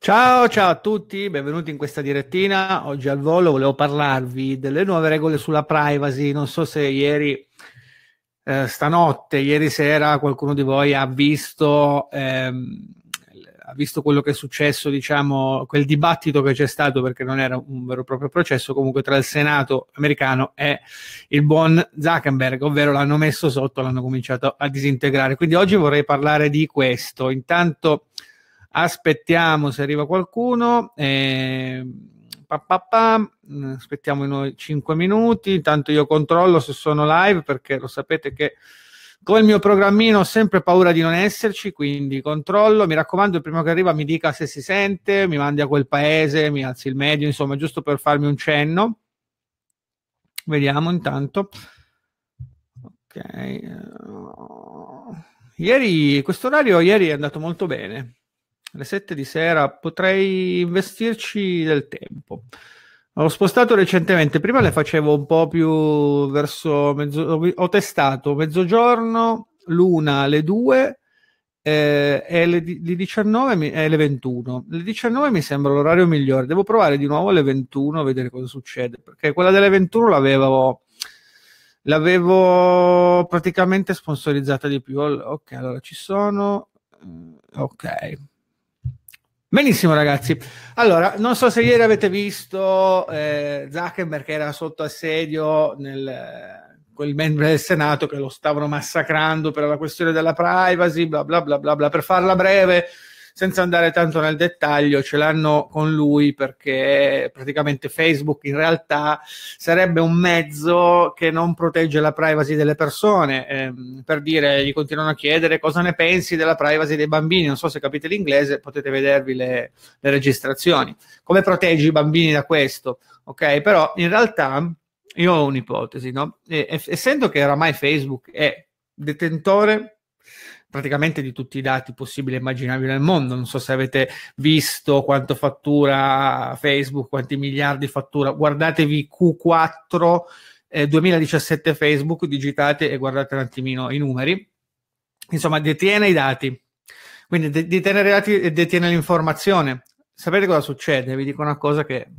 Ciao, ciao a tutti, benvenuti in questa direttina. Oggi al volo volevo parlarvi delle nuove regole sulla privacy. Non so se ieri, eh, stanotte, ieri sera qualcuno di voi ha visto, ehm, ha visto quello che è successo, diciamo, quel dibattito che c'è stato, perché non era un vero e proprio processo, comunque tra il Senato americano e il buon Zuckerberg, ovvero l'hanno messo sotto, l'hanno cominciato a disintegrare. Quindi oggi vorrei parlare di questo. Intanto Aspettiamo se arriva qualcuno. Eh, pa, pa, pa. Aspettiamo noi 5 minuti. Intanto io controllo se sono live perché lo sapete che col mio programmino ho sempre paura di non esserci, quindi controllo. Mi raccomando, il primo che arriva mi dica se si sente, mi mandi a quel paese, mi alzi il medio, insomma, giusto per farmi un cenno. Vediamo intanto. Ok. Eh, ieri, questo orario ieri è andato molto bene. Le 7 di sera, potrei investirci del tempo. Ho spostato recentemente, prima le facevo un po' più verso mezzogiorno, ho testato mezzogiorno, l'una le due eh, e le, le 19 e le 21. Le 19 mi sembra l'orario migliore, devo provare di nuovo alle 21 a vedere cosa succede, perché quella delle 21 l'avevo l'avevo praticamente sponsorizzata di più. Ok, allora ci sono. Mm, ok, Benissimo ragazzi, allora non so se ieri avete visto eh, Zuckerberg che era sotto assedio nel quel eh, membro del Senato che lo stavano massacrando per la questione della privacy, bla bla bla bla, bla. per farla breve senza andare tanto nel dettaglio, ce l'hanno con lui perché praticamente Facebook in realtà sarebbe un mezzo che non protegge la privacy delle persone. Eh, per dire, gli continuano a chiedere cosa ne pensi della privacy dei bambini. Non so se capite l'inglese, potete vedervi le, le registrazioni. Come proteggi i bambini da questo? Ok, però in realtà io ho un'ipotesi, no? E, essendo che oramai Facebook è detentore praticamente di tutti i dati possibili e immaginabili nel mondo. Non so se avete visto quanto fattura Facebook, quanti miliardi fattura. Guardatevi Q4 eh, 2017 Facebook, digitate e guardate un attimino i numeri. Insomma, detiene i dati. Quindi detiene i dati e detiene l'informazione. Sapete cosa succede? Vi dico una cosa che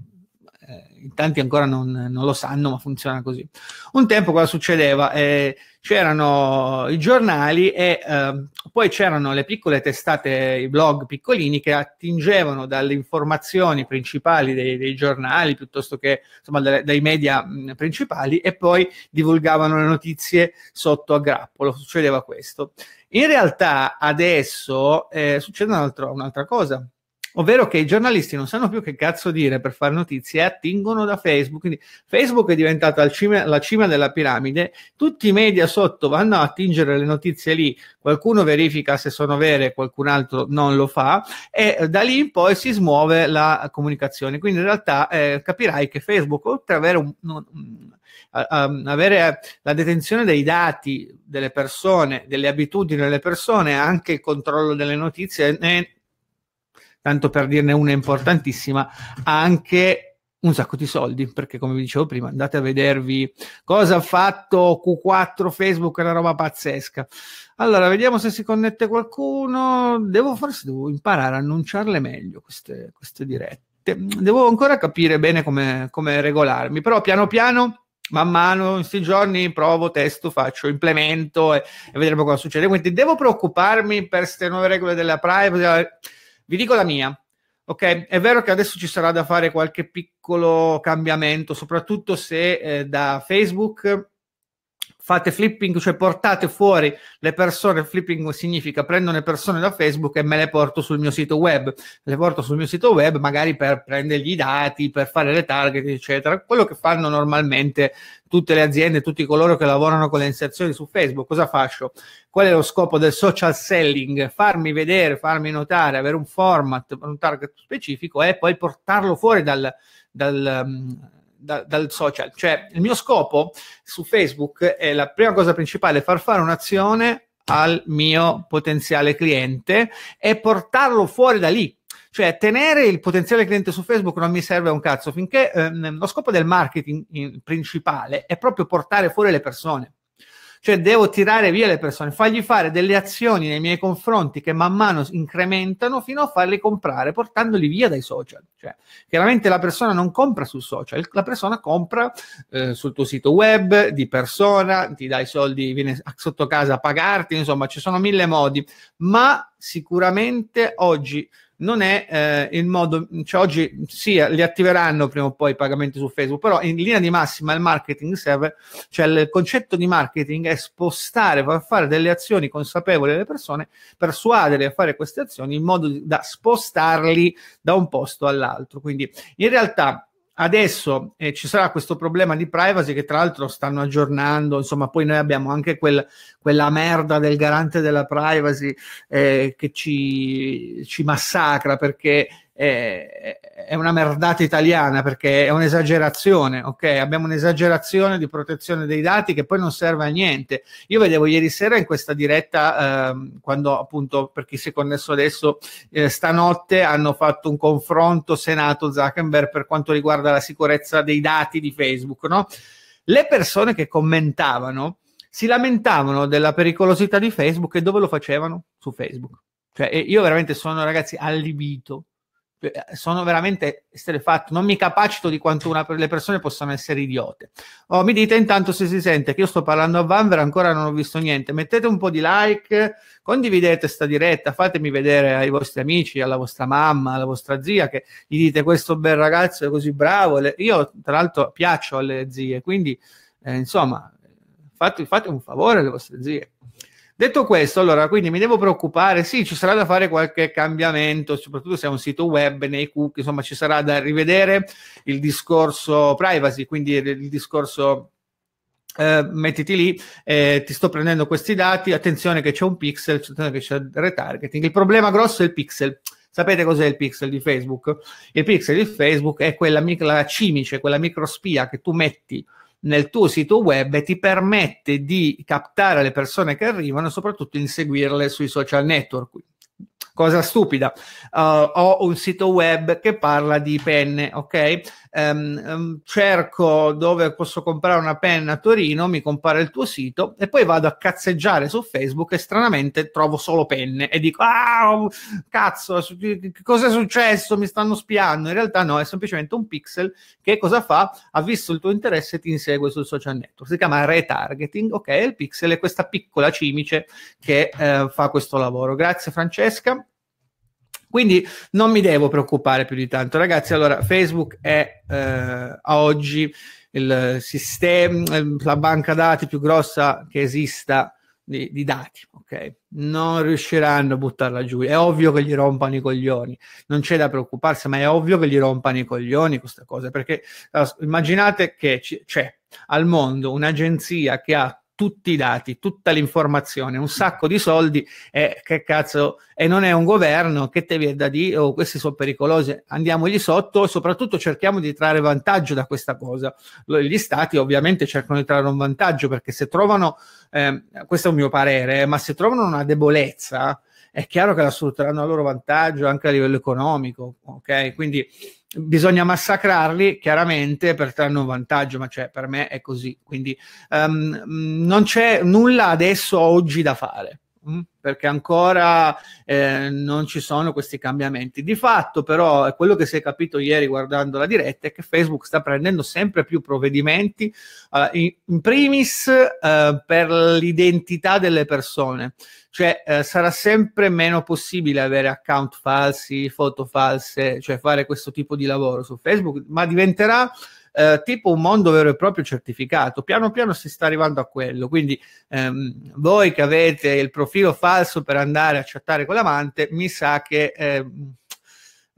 in tanti ancora non, non, lo sanno, ma funziona così. Un tempo cosa succedeva? Eh, c'erano i giornali e eh, poi c'erano le piccole testate, i blog piccolini che attingevano dalle informazioni principali dei, dei giornali piuttosto che insomma, dai, dai media mh, principali e poi divulgavano le notizie sotto a grappolo. Succedeva questo. In realtà adesso eh, succede un'altra, un'altra cosa ovvero che i giornalisti non sanno più che cazzo dire per fare notizie e attingono da Facebook. Quindi Facebook è diventata la cima della piramide, tutti i media sotto vanno a attingere le notizie lì, qualcuno verifica se sono vere, qualcun altro non lo fa e da lì in poi si smuove la comunicazione. Quindi in realtà eh, capirai che Facebook, oltre ad avere un, un, un a, a, avere la detenzione dei dati delle persone, delle abitudini delle persone, anche il controllo delle notizie, è, tanto per dirne una importantissima, ha anche un sacco di soldi, perché come vi dicevo prima, andate a vedervi cosa ha fatto Q4 Facebook, è una roba pazzesca. Allora, vediamo se si connette qualcuno. Devo forse devo imparare a annunciarle meglio queste, queste dirette. Devo ancora capire bene come, come regolarmi, però piano piano man mano in questi giorni provo, testo, faccio, implemento e, e, vedremo cosa succede. Quindi devo preoccuparmi per queste nuove regole della privacy? Vi dico la mia. Ok, è vero che adesso ci sarà da fare qualche piccolo cambiamento, soprattutto se eh, da Facebook fate flipping, cioè portate fuori le persone, flipping significa prendo le persone da Facebook e me le porto sul mio sito web, le porto sul mio sito web magari per prendergli i dati, per fare le target, eccetera, quello che fanno normalmente tutte le aziende, tutti coloro che lavorano con le inserzioni su Facebook, cosa faccio? Qual è lo scopo del social selling? Farmi vedere, farmi notare, avere un format, un target specifico e poi portarlo fuori dal, dal da, dal social. Cioè, il mio scopo su Facebook è la prima cosa principale, far fare un'azione al mio potenziale cliente e portarlo fuori da lì. Cioè, tenere il potenziale cliente su Facebook non mi serve un cazzo, finché ehm, lo scopo del marketing in, principale è proprio portare fuori le persone. Cioè devo tirare via le persone, fargli fare delle azioni nei miei confronti che man mano incrementano fino a farli comprare, portandoli via dai social. Cioè, chiaramente la persona non compra su social, la persona compra eh, sul tuo sito web, di persona, ti dai i soldi, viene sotto casa a pagarti, insomma ci sono mille modi, ma sicuramente oggi non è eh, il modo, cioè oggi sì, li attiveranno prima o poi i pagamenti su Facebook, però in linea di massima il marketing serve, cioè il concetto di marketing è spostare, far fare delle azioni consapevoli alle persone, persuaderle a fare queste azioni in modo da spostarli da un posto all'altro. Quindi in realtà Adesso eh, ci sarà questo problema di privacy che tra l'altro stanno aggiornando, insomma poi noi abbiamo anche quel, quella merda del garante della privacy eh, che ci, ci massacra perché è, è una merdata italiana perché è un'esagerazione, ok? Abbiamo un'esagerazione di protezione dei dati che poi non serve a niente. Io vedevo ieri sera in questa diretta, eh, quando appunto, per chi si è connesso adesso, eh, stanotte hanno fatto un confronto Senato-Zuckerberg per quanto riguarda la sicurezza dei dati di Facebook, no? Le persone che commentavano si lamentavano della pericolosità di Facebook e dove lo facevano? Su Facebook. Cioè, io veramente sono, ragazzi, allibito eh, sono veramente estrefatto, non mi capacito di quanto una, le persone possano essere idiote. Oh, mi dite intanto se si sente che io sto parlando a Vanvera, ancora non ho visto niente. Mettete un po' di like, condividete sta diretta, fatemi vedere ai vostri amici, alla vostra mamma, alla vostra zia che gli dite questo bel ragazzo è così bravo. Io tra l'altro piaccio alle zie, quindi eh, insomma fate, fate un favore alle vostre zie. Detto questo, allora, quindi mi devo preoccupare, sì, ci sarà da fare qualche cambiamento, soprattutto se è un sito web, nei cookie, insomma, ci sarà da rivedere il discorso privacy, quindi il discorso eh, mettiti lì, eh, ti sto prendendo questi dati, attenzione che c'è un pixel, attenzione che c'è retargeting. Il problema grosso è il pixel. Sapete cos'è il pixel di Facebook? Il pixel di Facebook è quella la cimice, quella microspia che tu metti nel tuo sito web e ti permette di captare le persone che arrivano e soprattutto inseguirle sui social network cosa stupida. Uh, ho un sito web che parla di penne, ok? Um, um, cerco dove posso comprare una penna a Torino, mi compare il tuo sito e poi vado a cazzeggiare su Facebook e stranamente trovo solo penne e dico, ah, oh, cazzo, cosa è successo? Mi stanno spiando. In realtà no, è semplicemente un pixel che cosa fa? Ha visto il tuo interesse e ti insegue sul social network. Si chiama retargeting, ok? Il pixel è questa piccola cimice che eh, fa questo lavoro. Grazie Francesca. Quindi non mi devo preoccupare più di tanto. Ragazzi, allora, Facebook è eh, a oggi il sistema, la banca dati più grossa che esista di, di, dati, ok? Non riusciranno a buttarla giù. È ovvio che gli rompano i coglioni, non c'è da preoccuparsi, ma è ovvio che gli rompano i coglioni questa cosa, perché immaginate che c- c'è al mondo un'agenzia che ha tutti i dati, tutta l'informazione, un sacco di soldi e che cazzo, e non è un governo che te viene da dire oh questi sono pericolosi, andiamogli sotto e soprattutto cerchiamo di trarre vantaggio da questa cosa. Gli stati ovviamente cercano di trarre un vantaggio perché se trovano, eh, questo è un mio parere, eh, ma se trovano una debolezza è chiaro che la sfrutteranno a loro vantaggio anche a livello economico, ok? Quindi bisogna massacrarli chiaramente per trarne un vantaggio, ma cioè, per me è così. Quindi um, non c'è nulla adesso oggi da fare. Mm? perché ancora eh, non ci sono questi cambiamenti. Di fatto, però, quello che si è capito ieri guardando la diretta è che Facebook sta prendendo sempre più provvedimenti, eh, in, in, primis eh, per l'identità delle persone, cioè eh, sarà sempre meno possibile avere account falsi, foto false, cioè fare questo tipo di lavoro su Facebook, ma diventerà eh, tipo un mondo vero e proprio certificato. Piano piano si sta arrivando a quello. Quindi ehm, voi che avete il profilo falso per andare a chattare con l'amante, mi sa che... Ehm,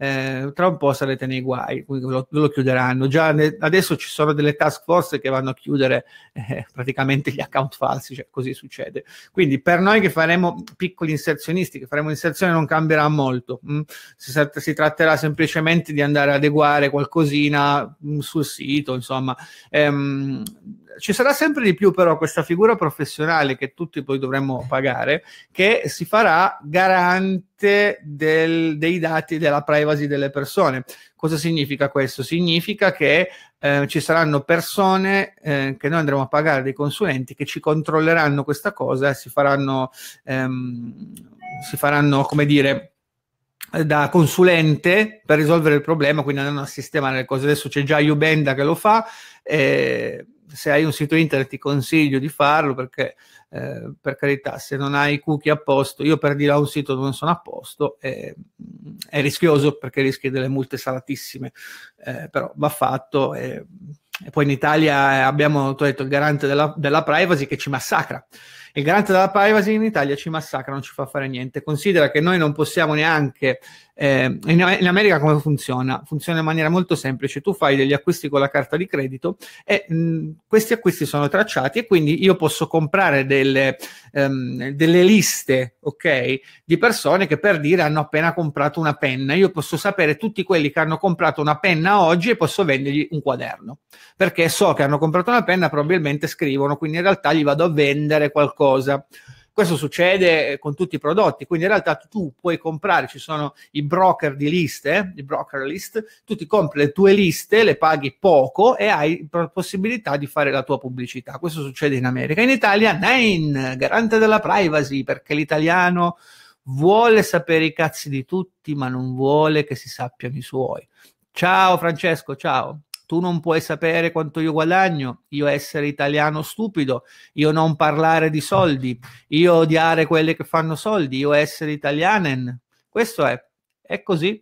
eh, tra un po' sarete nei guai, lo, lo chiuderanno. Già ne, adesso ci sono delle task force che vanno a chiudere eh, praticamente gli account falsi, cioè così succede. Quindi per noi che faremo piccoli inserzionisti, che faremo inserzione non cambierà molto, mh? Mm? Si, si, tratterà semplicemente di andare ad adeguare qualcosina mh, mm, sul sito, insomma. Ehm, ci sarà sempre di più però questa figura professionale che tutti poi dovremmo pagare, che si farà garante del, dei dati della privacy delle persone. Cosa significa questo? Significa che eh, ci saranno persone eh, che noi andremo a pagare dei consulenti che ci controlleranno questa cosa e si faranno, ehm, si faranno come dire, da consulente per risolvere il problema, quindi andranno a sistemare le cose. Adesso c'è già Ubenda che lo fa. Eh, se hai un sito internet ti consiglio di farlo perché eh, per carità se non hai i cookie a posto, io per dire a un sito dove non sono a posto è, è rischioso perché rischi delle multe salatissime, eh, però va fatto. E, e poi in Italia eh, abbiamo detto, il garante della, della, privacy che ci massacra. Il garante della privacy in Italia ci massacra, non ci fa fare niente. Considera che noi non possiamo neanche eh, in, America come funziona? Funziona in maniera molto semplice, tu fai degli acquisti con la carta di credito e mh, mm, questi acquisti sono tracciati e quindi io posso comprare delle, um, delle liste, ok, di persone che per dire hanno appena comprato una penna, io posso sapere tutti quelli che hanno comprato una penna oggi e posso vendergli un quaderno, perché so che hanno comprato una penna, probabilmente scrivono, quindi in realtà gli vado a vendere qualcosa. Questo succede eh, con tutti i prodotti, quindi in realtà tu puoi comprare, ci sono i broker di liste, eh, i broker list, tu ti compri le tue liste, le paghi poco e hai possibilità di fare la tua pubblicità. Questo succede in America. In Italia, nein, garante della privacy, perché l'italiano vuole sapere i cazzi di tutti, ma non vuole che si sappiano i suoi. Ciao Francesco, ciao tu non puoi sapere quanto io guadagno, io essere italiano stupido, io non parlare di soldi, io odiare quelle che fanno soldi, io essere italianen. Questo è, è così.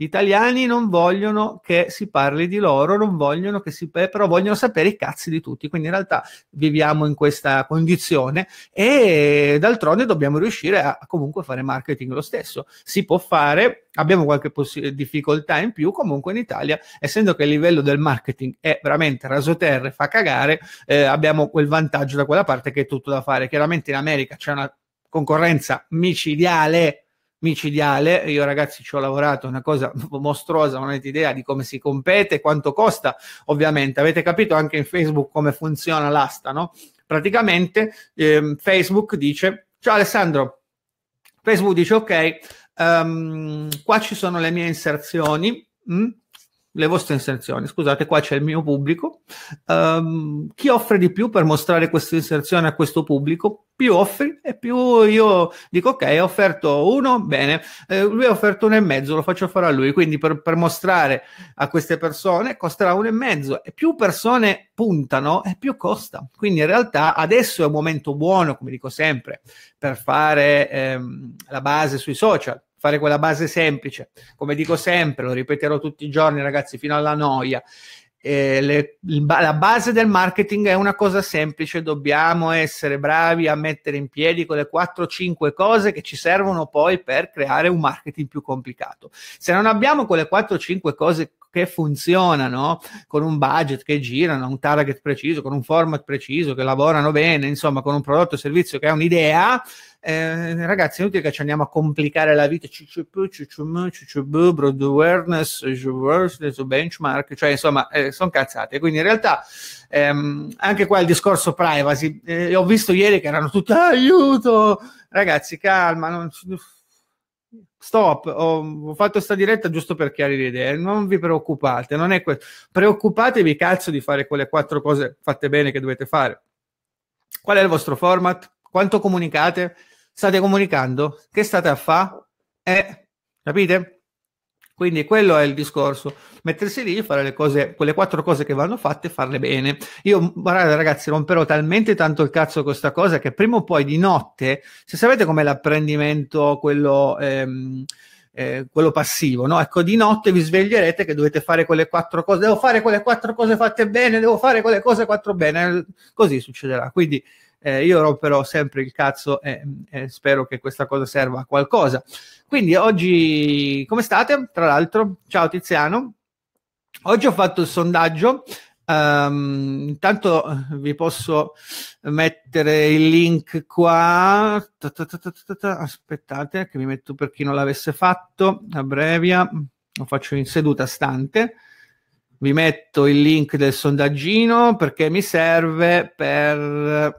Gli italiani non vogliono che si parli di loro, non vogliono che si però vogliono sapere i cazzi di tutti. Quindi in realtà viviamo in questa condizione e d'altronde dobbiamo riuscire a, comunque fare marketing lo stesso. Si può fare, abbiamo qualche difficoltà in più, comunque in Italia, essendo che il livello del marketing è veramente rasoterra e fa cagare, eh, abbiamo quel vantaggio da quella parte che è tutto da fare. Chiaramente in America c'è una concorrenza micidiale micidiale. Io, ragazzi, ci ho lavorato, una cosa mostruosa, non avete idea di come si compete, quanto costa. Ovviamente, avete capito anche in Facebook come funziona l'asta, no? Praticamente, eh, Facebook dice: Ciao Alessandro, Facebook dice: Ok, um, qua ci sono le mie inserzioni. Mh? Mm? le vostre inserzioni. Scusate, qua c'è il mio pubblico. Um, chi offre di più per mostrare questa inserzione a questo pubblico? Più offri e più io dico ok, ho offerto uno, bene, eh, lui ha offerto uno e mezzo, lo faccio fare a lui. Quindi per, per mostrare a queste persone costerà uno e mezzo e più persone puntano e più costa. Quindi in realtà adesso è un momento buono, come dico sempre, per fare ehm, la base sui social fare quella base semplice. Come dico sempre, lo ripeterò tutti i giorni, ragazzi, fino alla noia. Eh, le, la base del marketing è una cosa semplice, dobbiamo essere bravi a mettere in piedi quelle 4-5 cose che ci servono poi per creare un marketing più complicato. Se non abbiamo quelle 4-5 cose che funzionano con un budget che girano, un target preciso, con un format preciso, che lavorano bene, insomma, con un prodotto o servizio che ha un'idea, eh, ragazzi, è inutile che ci andiamo a complicare la vita, broad awareness, benchmark, cioè insomma, eh, sono cazzate. Quindi in realtà ehm, anche qua il discorso privacy, eh, ho visto ieri che erano tutti aiuto, ragazzi, calma, non stop, ho, fatto sta diretta giusto per chiarire idee, non vi preoccupate, non è questo. Preoccupatevi cazzo di fare quelle quattro cose fatte bene che dovete fare. Qual è il vostro format? Quanto comunicate? state comunicando, che state a fare? Eh, capite? Quindi quello è il discorso, mettersi lì, fare le cose, quelle quattro cose che vanno fatte, farle bene. Io, guardate ragazzi, romperò talmente tanto il cazzo con questa cosa che prima o poi di notte, se sapete com'è l'apprendimento, quello... Ehm, eh, quello passivo, no? Ecco, di notte vi sveglierete che dovete fare quelle quattro cose, devo fare quelle quattro cose fatte bene, devo fare quelle cose quattro bene, così succederà. Quindi eh, io romperò sempre il cazzo e, e, spero che questa cosa serva a qualcosa. Quindi oggi, come state? Tra l'altro, ciao Tiziano. Oggi ho fatto il sondaggio. Um, intanto eh, vi posso mettere il link qua. Aspettate, che mi metto per chi non l'avesse fatto. A brevia, lo faccio in seduta stante vi metto il link del sondaggino perché mi serve per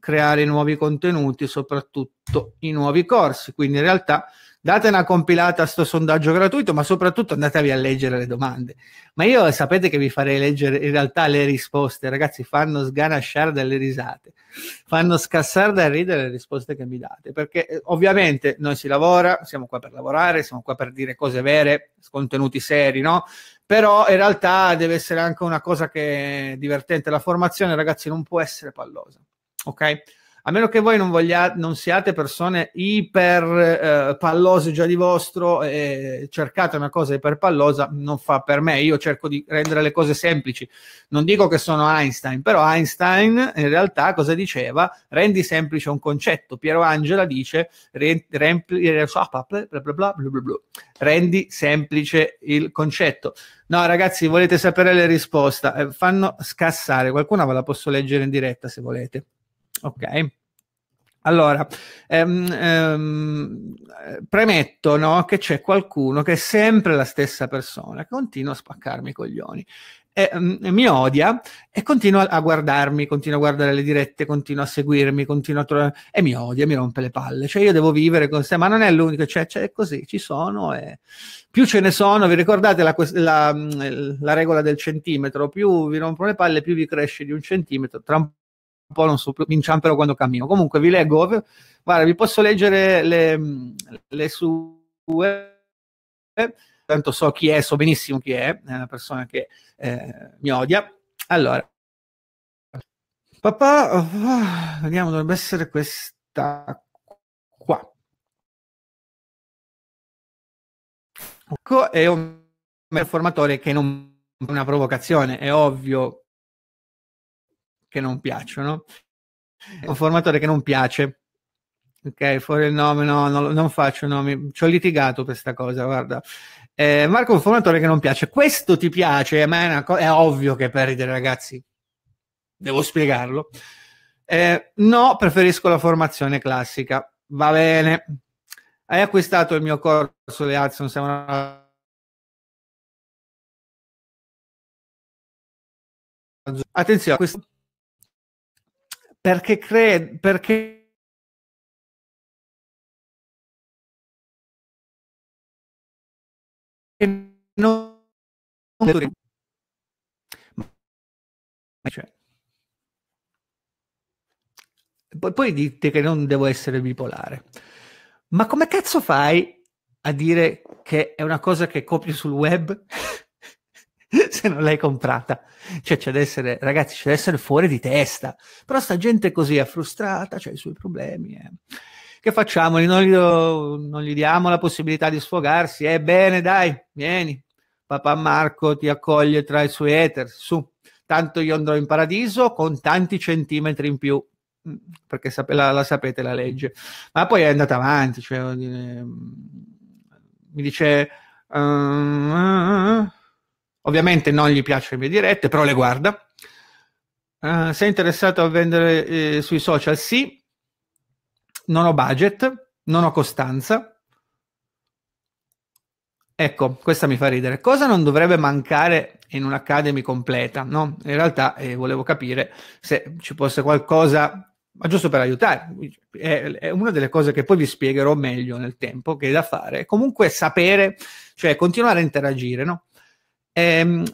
creare nuovi contenuti, soprattutto i nuovi corsi. Quindi in realtà date una compilata a questo sondaggio gratuito, ma soprattutto andatevi a leggere le domande. Ma io sapete che vi farei leggere in realtà le risposte, ragazzi, fanno sganasciare dalle risate, fanno scassare dal ridere le risposte che mi date, perché eh, ovviamente noi si lavora, siamo qua per lavorare, siamo qua per dire cose vere, contenuti seri, no? Però in realtà deve essere anche una cosa che è divertente. La formazione, ragazzi, non può essere pallosa ok? A meno che voi non, voglia, non siate persone iper eh, pallose già di vostro e cercate una cosa iper pallosa, non fa per me. Io cerco di rendere le cose semplici. Non dico che sono Einstein, però Einstein in realtà cosa diceva? Rendi semplice un concetto. Piero Angela dice rendi semplice il concetto. No, ragazzi, volete sapere le risposte? Eh, fanno scassare. Qualcuna ve la posso leggere in diretta se volete. Ok. Allora, ehm, ehm, premetto no, che c'è qualcuno che è sempre la stessa persona, che continua a spaccarmi i coglioni. E, ehm, mi odia e continua a guardarmi, continua a guardare le dirette, continua a seguirmi, continua a trovare e mi odia, mi rompe le palle. Cioè, io devo vivere con sé, ma non è l'unico, cioè, cioè è così, ci sono e più ce ne sono. Vi ricordate la, la, la regola del centimetro? Più vi rompono le palle, più vi cresce di un centimetro. Tra un po' non so, mi inciampero quando cammino. Comunque vi leggo, guarda, vi posso leggere le, le sue, tanto so chi è, so benissimo chi è, è una persona che eh, mi odia. Allora, papà, oh, vediamo, dovrebbe essere questa qua. Ecco, è un performatore che non è una provocazione, è ovvio che non piacciono. un eh. formatore che non piace. Ok, fuori il nome, no, no non faccio nomi. Ci ho litigato per questa cosa, guarda. Eh, Marco un formatore che non piace. Questo ti piace, ma è, una co- è ovvio che perdi, ragazzi. Devo spiegarlo. Eh, no, preferisco la formazione classica. Va bene. Hai acquistato il mio corso, le alze non sembrano Attenzione, questo perché credo perché non cioè, poi, poi dite che non devo essere bipolare ma come cazzo fai a dire che è una cosa che copri sul web se non l'hai comprata. Cioè, c'è da essere, ragazzi, c'è da essere fuori di testa. Però sta gente così è frustrata, ha i suoi problemi. Eh. Che facciamo? Non gli, do, non gli, diamo la possibilità di sfogarsi. Ebbene, eh, dai, vieni. Papà Marco ti accoglie tra i suoi eter. Su, tanto io andrò in paradiso con tanti centimetri in più. Mm, perché sap- la, la, sapete la legge. Ma poi è andata avanti. Cioè, eh, mi dice. Uh, Ovviamente non gli piacciono le mie dirette, però le guarda. Uh, sei interessato a vendere eh, sui social? Sì. Non ho budget, non ho costanza. Ecco, questa mi fa ridere. Cosa non dovrebbe mancare in un'academy completa? No? In realtà eh, volevo capire se ci fosse qualcosa, ma giusto per aiutare, è, è, una delle cose che poi vi spiegherò meglio nel tempo che è da fare. Comunque sapere, cioè continuare a interagire, no? Ehm,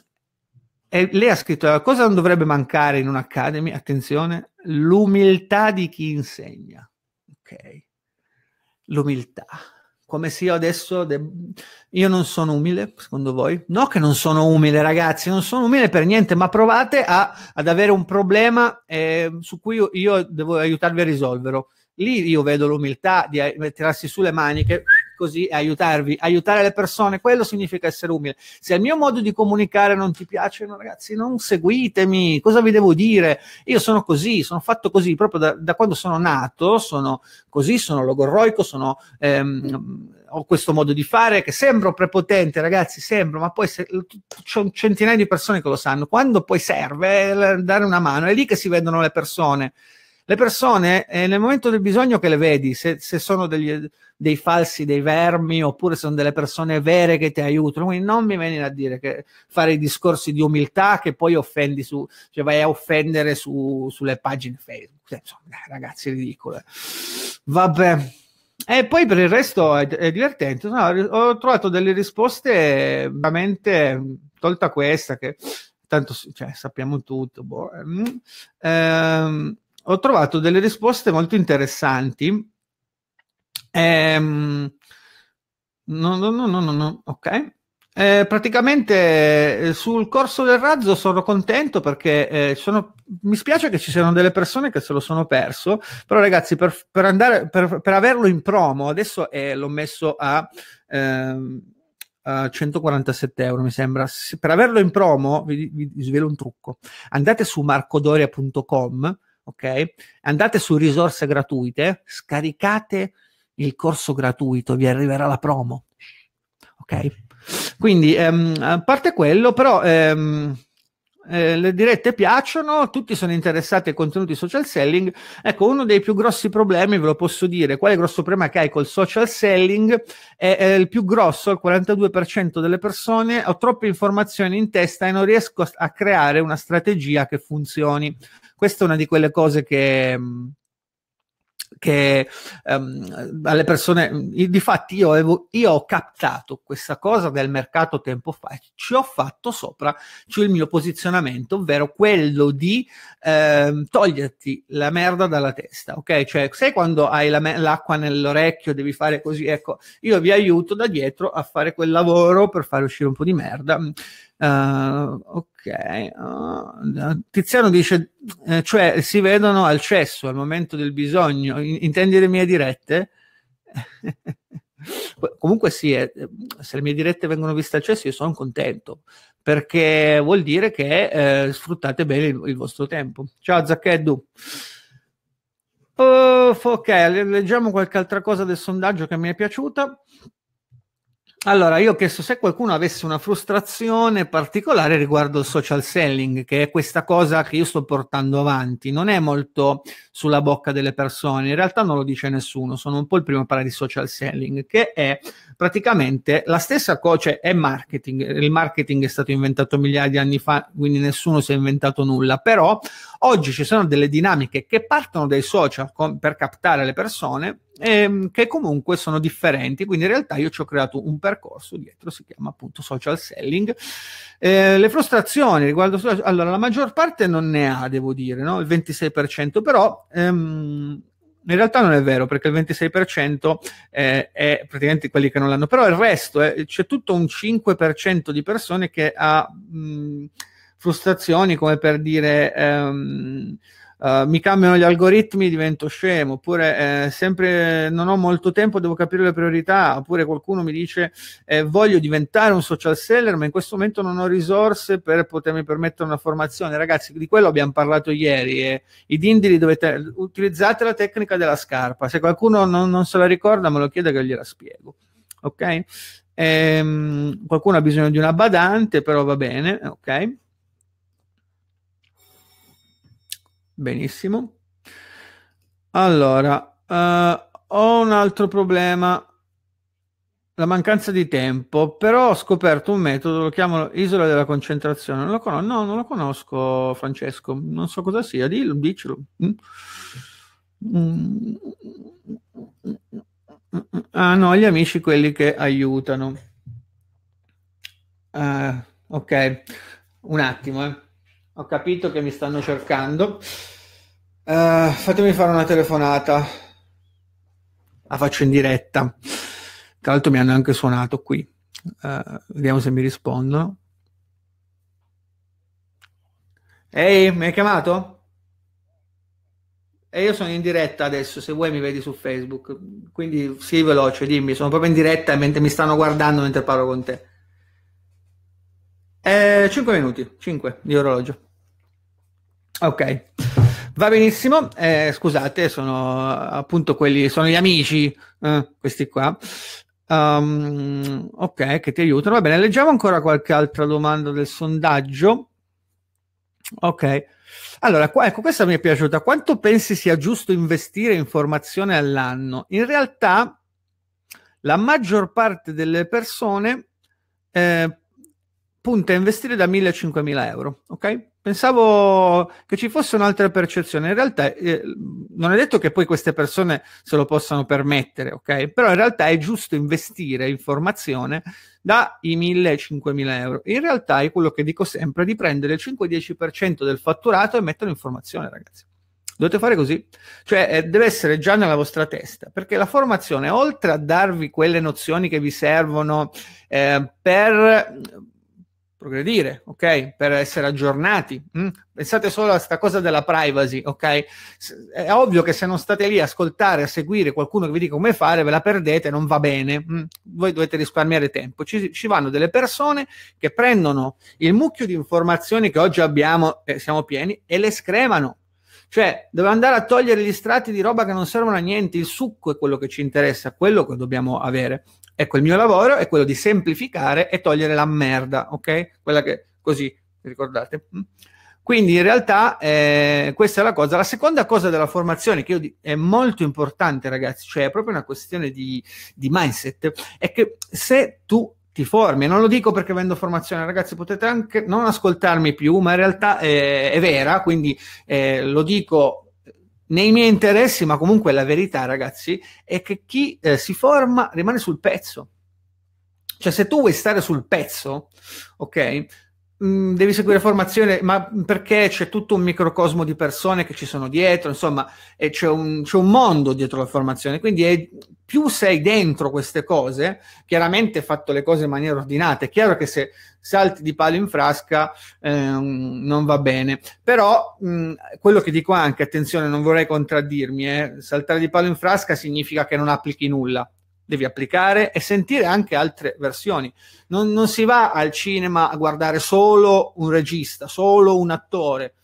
e lei ha scritto, cosa non dovrebbe mancare in un'academy? Attenzione, l'umiltà di chi insegna. Ok, l'umiltà. Come se io adesso, de- io non sono umile, secondo voi? No che non sono umile, ragazzi, non sono umile per niente, ma provate a, ad avere un problema eh, su cui io, io, devo aiutarvi a risolverlo. Lì io vedo l'umiltà di eh, tirarsi su le maniche così aiutarvi, aiutare le persone, quello significa essere umile. Se il mio modo di comunicare non ti piace, no, ragazzi, non seguitemi, cosa vi devo dire? Io sono così, sono fatto così, proprio da, da quando sono nato, sono così, sono logorroico, sono... Ehm, ho questo modo di fare che sembro prepotente, ragazzi, sembro, ma poi se, c'è centinaia di persone che lo sanno. Quando poi serve eh, dare una mano, è lì che si vedono le persone. Le persone, eh, nel momento del bisogno che le vedi, se, se sono degli, dei falsi, dei vermi, oppure se sono delle persone vere che ti aiutano, quindi non mi vieni a dire che fare i discorsi di umiltà che poi offendi su, cioè vai a offendere su, sulle pagine Facebook. Cioè, insomma, ragazzi, ridicole. Eh. Vabbè. E poi per il resto è, è divertente. No, ho trovato delle risposte veramente tolta questa che tanto cioè, sappiamo tutto. Boh. Mm, ehm, ho trovato delle risposte molto interessanti. Ehm, no, no, no, no, no, no, ok. Eh, praticamente eh, sul corso del razzo sono contento perché eh, sono, mi spiace che ci siano delle persone che se lo sono perso, però ragazzi per, per, andare, per, per averlo in promo adesso eh, l'ho messo a, ehm, a, 147 euro mi sembra, per averlo in promo vi, vi svelo un trucco, andate su marcodoria.com ok? Andate su risorse gratuite, scaricate il corso gratuito, vi arriverà la promo, ok? Quindi, ehm, a parte quello, però... Ehm, eh, le dirette piacciono, tutti sono interessati ai contenuti social selling. Ecco, uno dei più grossi problemi, ve lo posso dire, quale grosso problema che hai col social selling è, è il più grosso, il 42% delle persone ho troppe informazioni in testa e non riesco a creare una strategia che funzioni. Questa è una di quelle cose che mm, che um, alle persone mm, difatti io, avevo, io ho captato questa cosa del mercato tempo fa e ci ho fatto sopra cioè il mio posizionamento ovvero quello di eh, toglierti la merda dalla testa ok cioè sai quando hai la me- l'acqua nell'orecchio devi fare così ecco io vi aiuto da dietro a fare quel lavoro per fare uscire un po' di merda mm, Uh, ok, uh, Tiziano dice, eh, cioè si vedono al cesso al momento del bisogno, in, intendi le mie dirette? Comunque sì, eh, se le mie dirette vengono viste al cesso io sono contento, perché vuol dire che eh, sfruttate bene il, il, vostro tempo. Ciao Zaccheddu. Uh, ok, leggiamo qualche altra cosa del sondaggio che mi è piaciuta. Allora, io ho chiesto se qualcuno avesse una frustrazione particolare riguardo il social selling, che è questa cosa che io sto portando avanti. Non è molto sulla bocca delle persone, in realtà non lo dice nessuno, sono un po' il primo a parlare di social selling, che è praticamente la stessa cosa, cioè è marketing. Il marketing è stato inventato migliaia di anni fa, quindi nessuno si è inventato nulla, però oggi ci sono delle dinamiche che partono dai social con, per captare le persone ehm, che comunque sono differenti. Quindi in realtà io ci ho creato un percorso dietro, si chiama appunto social selling. Eh, le frustrazioni riguardo allora, la maggior parte non ne ha, devo dire, no? il 26%, però ehm, in realtà non è vero perché il 26% eh, è praticamente quelli che non l'hanno, però il resto eh, c'è tutto un 5% di persone che ha mh, frustrazioni come per dire... Ehm, Uh, mi cambiano gli algoritmi, divento scemo, oppure eh, sempre non ho molto tempo, devo capire le priorità, oppure qualcuno mi dice eh, voglio diventare un social seller, ma in questo momento non ho risorse per potermi permettere una formazione. Ragazzi, di quello abbiamo parlato ieri. Eh. I dindiri dovete utilizzate la tecnica della scarpa. Se qualcuno non, non se la ricorda, me lo chiede che gliela spiego. Ok? Ehm, qualcuno ha bisogno di una badante, però va bene, ok? Benissimo. Allora, uh, ho un altro problema, la mancanza di tempo, però ho scoperto un metodo, lo chiamo isola della concentrazione. Non lo conosco, no, non lo conosco Francesco, non so cosa sia, dillo, dicelo. Mm. Ah no, gli amici quelli che aiutano. Uh, ok, un attimo, eh. Ho capito che mi stanno cercando. Uh, fatemi fare una telefonata. La faccio in diretta. Tra l'altro mi hanno anche suonato qui. Uh, vediamo se mi rispondono. Ehi, mi hai chiamato? E eh, io sono in diretta adesso, se vuoi mi vedi su Facebook. Quindi sii veloce, dimmi, sono proprio in diretta mentre mi stanno guardando mentre parlo con te. Eh, 5 minuti, 5 di orologio. Ok, va benissimo. Eh, scusate, sono appunto quelli, sono gli amici, eh, questi qua. Um, ok, che ti aiutano. Va bene, leggiamo ancora qualche altra domanda del sondaggio. Ok, allora, qua, ecco, questa mi è piaciuta. Quanto pensi sia giusto investire in formazione all'anno? In realtà, la maggior parte delle persone eh, punta a investire da 1.000 a 5.000 euro, ok? Pensavo che ci fosse un'altra percezione. In realtà eh, non è detto che poi queste persone se lo possano permettere, ok? Però in realtà è giusto investire in formazione dai 1.000 ai 5.000 euro. In realtà è quello che dico sempre, di prendere il 5-10% del fatturato e metterlo in formazione, ragazzi. Dovete fare così, cioè eh, deve essere già nella vostra testa, perché la formazione, oltre a darvi quelle nozioni che vi servono eh, per progredire, ok? Per essere aggiornati. Mm? Pensate solo a questa cosa della privacy, ok? S- è ovvio che se non state lì a ascoltare, a seguire qualcuno che vi dica come fare, ve la perdete, non va bene. Mm? Voi dovete risparmiare tempo. Ci, ci, vanno delle persone che prendono il mucchio di informazioni che oggi abbiamo, eh, siamo pieni, e le scremano. Cioè, dobbiamo andare a togliere gli strati di roba che non servono a niente, il succo è quello che ci interessa, quello che dobbiamo avere. Ecco, il mio lavoro è quello di semplificare e togliere la merda, ok? Quella che così ricordate. Mm. Quindi in realtà eh, questa è la cosa. La seconda cosa della formazione, che dico, è molto importante, ragazzi, cioè è proprio una questione di, di mindset, è che se tu ti formi, non lo dico perché vendo formazione, ragazzi, potete anche non ascoltarmi più, ma in realtà eh, è vera, quindi eh, lo dico nei miei interessi, ma comunque la verità, ragazzi, è che chi eh, si forma rimane sul pezzo. Cioè, se tu vuoi stare sul pezzo, ok, mh, mm, devi seguire formazione, ma perché c'è tutto un microcosmo di persone che ci sono dietro, insomma, e c'è un, c'è un mondo dietro la formazione. Quindi è, più sei dentro queste cose, chiaramente fatto le cose in maniera ordinata, è chiaro che se salti di palo in frasca eh, non va bene. Però mh, quello che dico anche, attenzione, non vorrei contraddirmi, eh, saltare di palo in frasca significa che non applichi nulla. Devi applicare e sentire anche altre versioni. Non, non si va al cinema a guardare solo un regista, solo un attore.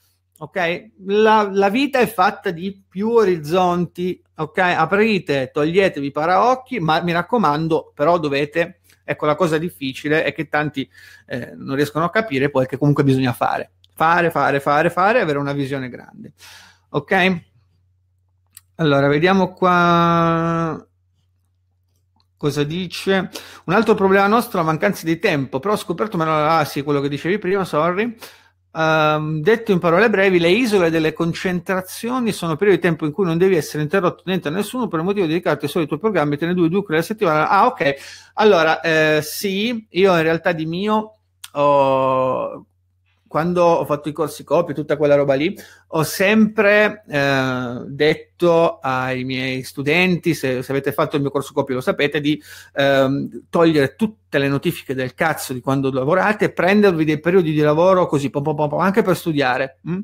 Ok, la, la vita è fatta di più orizzonti. Ok, aprite, toglietevi i paraocchi, ma mi raccomando, però dovete Ecco, la cosa difficile è che tanti eh, non riescono a capire poi che comunque bisogna fare. Fare, fare, fare, fare, avere una visione grande. Ok? Allora, vediamo qua cosa dice. Un altro problema nostro è la mancanza di tempo, però ho scoperto, ma no, ah sì, quello che dicevi prima, sorry, Um, detto in parole brevi, le isole delle concentrazioni sono periodi di tempo in cui non devi essere interrotto niente a nessuno per un motivo dedicato ai soli tuoi programmi, te ne due, due quelle a settimana. Ah, ok. Allora, eh, sì, io in realtà di mio ho quando ho fatto i corsi copie, tutta quella roba lì, ho sempre eh, detto ai miei studenti, se, se, avete fatto il mio corso copie lo sapete, di ehm, togliere tutte le notifiche del cazzo di quando lavorate e prendervi dei periodi di lavoro così, pom, pom, pom, anche per studiare. Mh? Mm?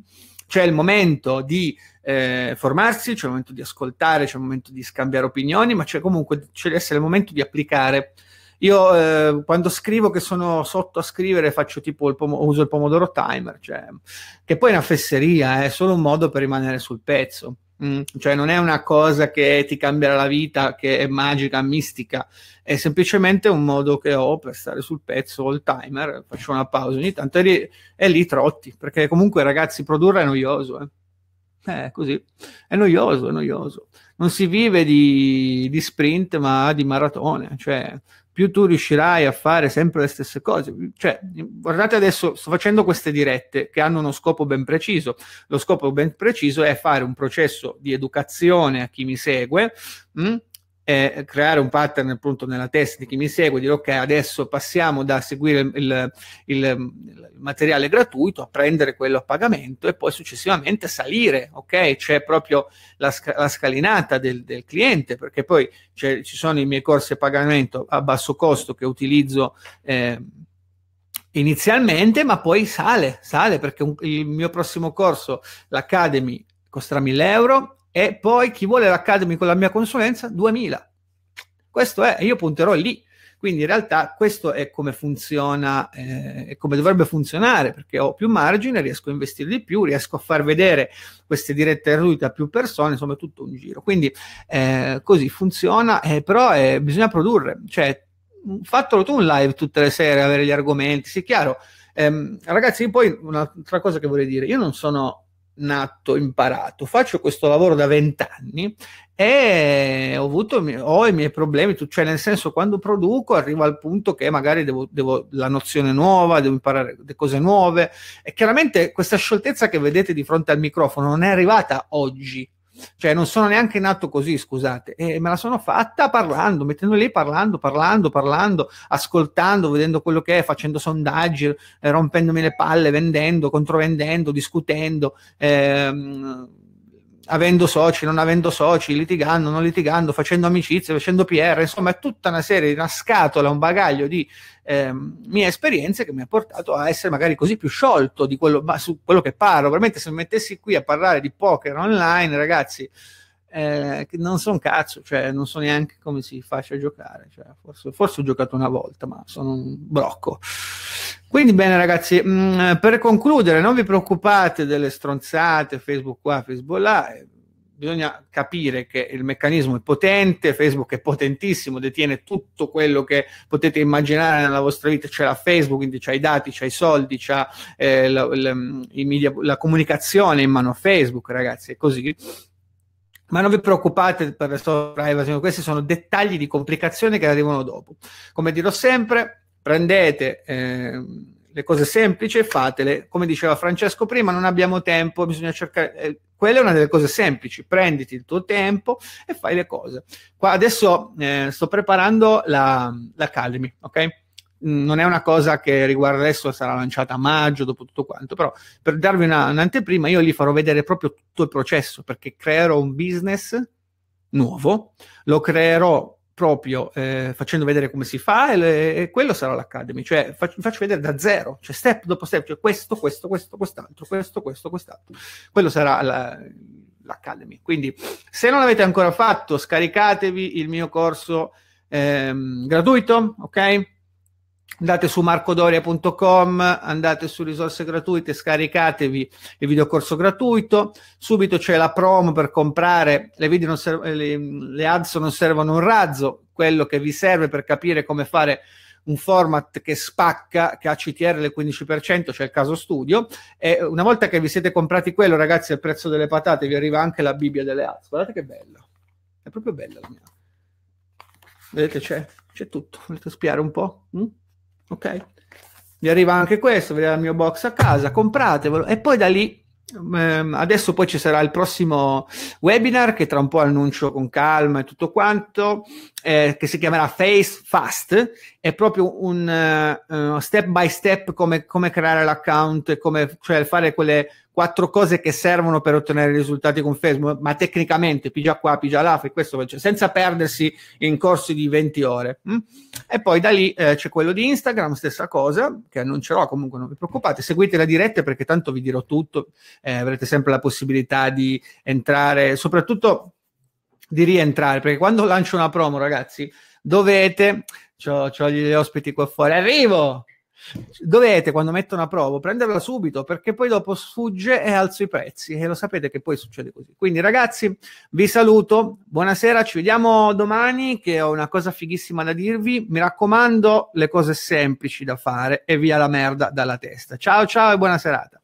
C'è il momento di eh, formarsi, c'è il momento di ascoltare, c'è il momento di scambiare opinioni, ma c'è comunque, c'è essere il momento di applicare. Io eh, quando scrivo che sono sotto a scrivere faccio tipo il pomo- uso il pomodoro timer, cioè, che poi è una fesseria, eh, è solo un modo per rimanere sul pezzo. Mm, cioè non è una cosa che ti cambierà la vita, che è magica, mistica, è semplicemente un modo che ho per stare sul pezzo, ho il timer, faccio una pausa ogni tanto e lì, e lì trotti, perché comunque ragazzi produrre è noioso, eh. Eh, così, è noioso, è noioso. Non si vive di, di sprint ma di maratone, cioè più tu riuscirai a fare sempre le stesse cose. Cioè, guardate adesso, sto facendo queste dirette che hanno uno scopo ben preciso. Lo scopo ben preciso è fare un processo di educazione a chi mi segue, mh? Mm, eh, creare un pattern appunto nella testa di chi mi segue, dire ok adesso passiamo da seguire il, il, il, il materiale gratuito a prendere quello a pagamento e poi successivamente salire, ok? C'è proprio la, la scalinata del, del, cliente perché poi ci sono i miei corsi a pagamento a basso costo che utilizzo. Eh, inizialmente, ma poi sale, sale perché un, il mio prossimo corso, l'Academy, costerà 1000 euro, e poi chi vuole l'Academy con la mia consulenza 2000. Questo è, io punterò lì. Quindi in realtà questo è come funziona eh, come dovrebbe funzionare, perché ho più margine, riesco a investire di più, riesco a far vedere queste dirette gratuite a più persone, insomma è tutto un giro. Quindi eh, così funziona, eh, però eh, bisogna produrre, cioè fatelo tu un live tutte le sere, avere gli argomenti, sì chiaro. Ehm, ragazzi, poi un'altra cosa che vorrei dire, io non sono nato, imparato. Faccio questo lavoro da vent'anni e ho avuto ho i miei problemi, cioè nel senso quando produco arrivo al punto che magari devo, devo la nozione nuova, devo imparare le cose nuove e chiaramente questa scioltezza che vedete di fronte al microfono non è arrivata oggi cioè, non sono neanche nato così, scusate, e me la sono fatta parlando, mettendo lì, parlando, parlando, parlando, ascoltando, vedendo quello che è, facendo sondaggi, eh, rompendomi le palle, vendendo, controvendendo, discutendo. Ehm, avendo soci, non avendo soci, litigando, non litigando, facendo amicizie, facendo PR, insomma è tutta una serie, una scatola, un bagaglio di eh, mie esperienze che mi ha portato a essere magari così più sciolto di quello, ma su quello che parlo. Veramente se mi mettessi qui a parlare di poker online, ragazzi, eh, non sono cazzo, cioè non so neanche come si faccia a giocare. Cioè, forse, forse, ho giocato una volta, ma sono un brocco. Quindi bene ragazzi, mh, mm, per concludere, non vi preoccupate delle stronzate, Facebook qua, Facebook là, eh, bisogna capire che il meccanismo è potente, Facebook è potentissimo, detiene tutto quello che potete immaginare nella vostra vita, c'è la Facebook, quindi c'è i dati, c'è i soldi, c'è eh, la, la, mm, media, la comunicazione in mano a Facebook, ragazzi, è così ma non vi preoccupate per le storie privacy, questi sono dettagli di complicazioni che arrivano dopo. Come dirò sempre, prendete eh, le cose semplici e fatele. Come diceva Francesco prima, non abbiamo tempo, bisogna cercare... Eh, quella è una delle cose semplici, prenditi il tuo tempo e fai le cose. Qua adesso eh, sto preparando la, la ok? non è una cosa che riguarda adesso, sarà lanciata a maggio, dopo tutto quanto, però per darvi una, un'anteprima io gli farò vedere proprio tutto il processo, perché creerò un business nuovo, lo creerò proprio eh, facendo vedere come si fa e, le, e quello sarà l'Academy, cioè fac, faccio vedere da zero, cioè step dopo step, cioè questo, questo, questo, quest'altro, questo, questo, quest'altro. Quello sarà la, l'Academy. Quindi se non l'avete ancora fatto, scaricatevi il mio corso ehm, gratuito, ok? andate su marcodoria.com, andate su risorse gratuite, scaricatevi il videocorso gratuito, subito c'è la promo per comprare, le, video non serv- le, le ads non servono un razzo, quello che vi serve per capire come fare un format che spacca, che ha CTR del 15%, c'è cioè il caso studio, e una volta che vi siete comprati quello, ragazzi, al prezzo delle patate vi arriva anche la Bibbia delle ads, guardate che bello, è proprio bella la mia. Vedete c'è, c'è tutto, volete spiare un po'? Mm? ok? Mi arriva anche questo, vi il mio box a casa, compratevelo e poi da lì ehm, adesso poi ci sarà il prossimo webinar che tra un po' annuncio con calma e tutto quanto eh, che si chiamerà Face Fast è proprio un uh, step by step come, come creare l'account come cioè fare quelle, quattro cose che servono per ottenere risultati con Facebook, ma tecnicamente pigia qua, pigia là, fai questo, cioè, senza perdersi in corsi di 20 ore. Mh? Mm? E poi da lì eh, c'è quello di Instagram, stessa cosa, che annuncerò comunque, non vi preoccupate, seguite la diretta perché tanto vi dirò tutto, eh, avrete sempre la possibilità di entrare, soprattutto di rientrare, perché quando lancio una promo, ragazzi, dovete, ho gli ospiti qua fuori, arrivo! Dovete, quando mettono a prova, prenderla subito perché poi dopo sfugge e alzo i prezzi e lo sapete che poi succede così. Quindi ragazzi, vi saluto, buonasera, ci vediamo domani che ho una cosa fighissima da dirvi. Mi raccomando, le cose semplici da fare e via la merda dalla testa. Ciao ciao e buona serata.